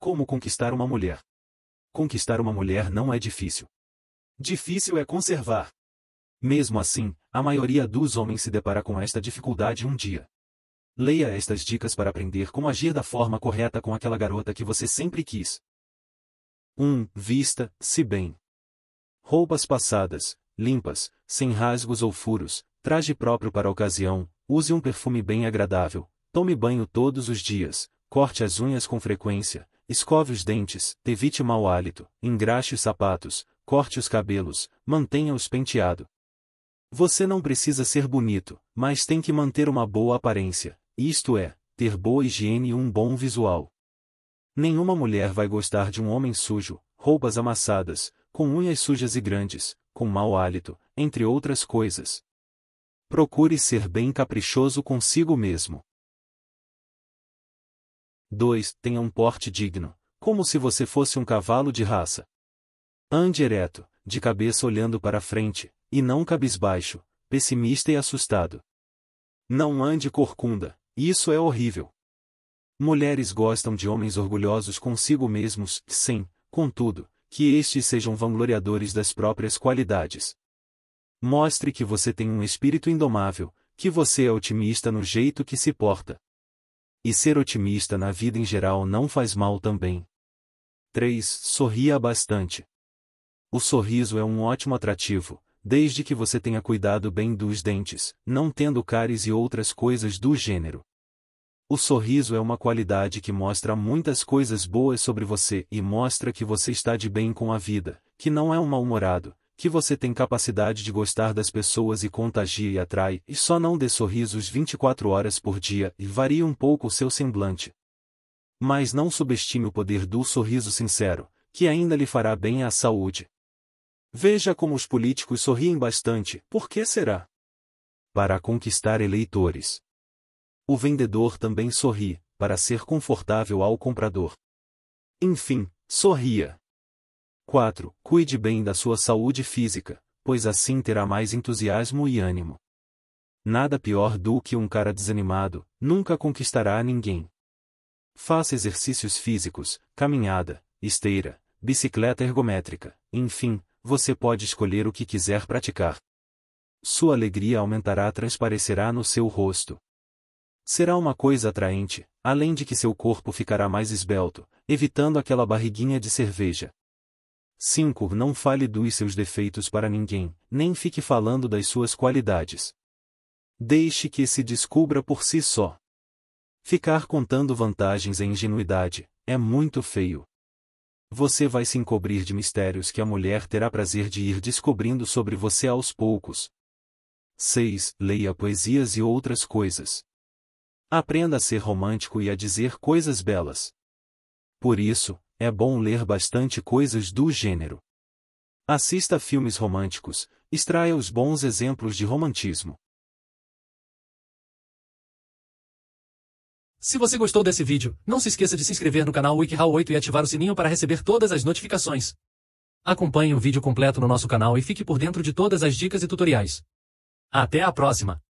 Como conquistar uma mulher? Conquistar uma mulher não é difícil. Difícil é conservar. Mesmo assim, a maioria dos homens se depara com esta dificuldade um dia. Leia estas dicas para aprender como agir da forma correta com aquela garota que você sempre quis. 1. Vista-se bem. Roupas passadas, limpas, sem rasgos ou furos, traje próprio para a ocasião, use um perfume bem agradável, tome banho todos os dias, corte as unhas com frequência, Escove os dentes, evite mau hálito, engraxe os sapatos, corte os cabelos, mantenha-os penteado. Você não precisa ser bonito, mas tem que manter uma boa aparência, isto é, ter boa higiene e um bom visual. Nenhuma mulher vai gostar de um homem sujo, roupas amassadas, com unhas sujas e grandes, com mau hálito, entre outras coisas. Procure ser bem caprichoso consigo mesmo. 2. Tenha um porte digno, como se você fosse um cavalo de raça. Ande ereto, de cabeça olhando para frente, e não cabisbaixo, pessimista e assustado. Não ande corcunda, isso é horrível. Mulheres gostam de homens orgulhosos consigo mesmos, sem, contudo, que estes sejam vangloriadores das próprias qualidades. Mostre que você tem um espírito indomável, que você é otimista no jeito que se porta. E ser otimista na vida em geral não faz mal também. 3. Sorria bastante. O sorriso é um ótimo atrativo, desde que você tenha cuidado bem dos dentes, não tendo cáries e outras coisas do gênero. O sorriso é uma qualidade que mostra muitas coisas boas sobre você e mostra que você está de bem com a vida, que não é um mal-humorado, que você tem capacidade de gostar das pessoas e contagia e atrai, e só não dê sorrisos 24 horas por dia e varia um pouco o seu semblante. Mas não subestime o poder do sorriso sincero, que ainda lhe fará bem à saúde. Veja como os políticos sorriem bastante, por que será? Para conquistar eleitores. O vendedor também sorri, para ser confortável ao comprador. Enfim, sorria. 4. Cuide bem da sua saúde física, pois assim terá mais entusiasmo e ânimo. Nada pior do que um cara desanimado, nunca conquistará a ninguém. Faça exercícios físicos, caminhada, esteira, bicicleta ergométrica, enfim, você pode escolher o que quiser praticar. Sua alegria aumentará transparecerá no seu rosto. Será uma coisa atraente, além de que seu corpo ficará mais esbelto, evitando aquela barriguinha de cerveja. 5. Não fale dos seus defeitos para ninguém, nem fique falando das suas qualidades. Deixe que se descubra por si só. Ficar contando vantagens é ingenuidade, é muito feio. Você vai se encobrir de mistérios que a mulher terá prazer de ir descobrindo sobre você aos poucos. 6. Leia poesias e outras coisas. Aprenda a ser romântico e a dizer coisas belas. Por isso, é bom ler bastante coisas do gênero. Assista filmes românticos, extraia os bons exemplos de romantismo. Se você gostou desse vídeo, não se esqueça de se inscrever no canal WikiHow 8 e ativar o sininho para receber todas as notificações. Acompanhe o vídeo completo no nosso canal e fique por dentro de todas as dicas e tutoriais. Até a próxima!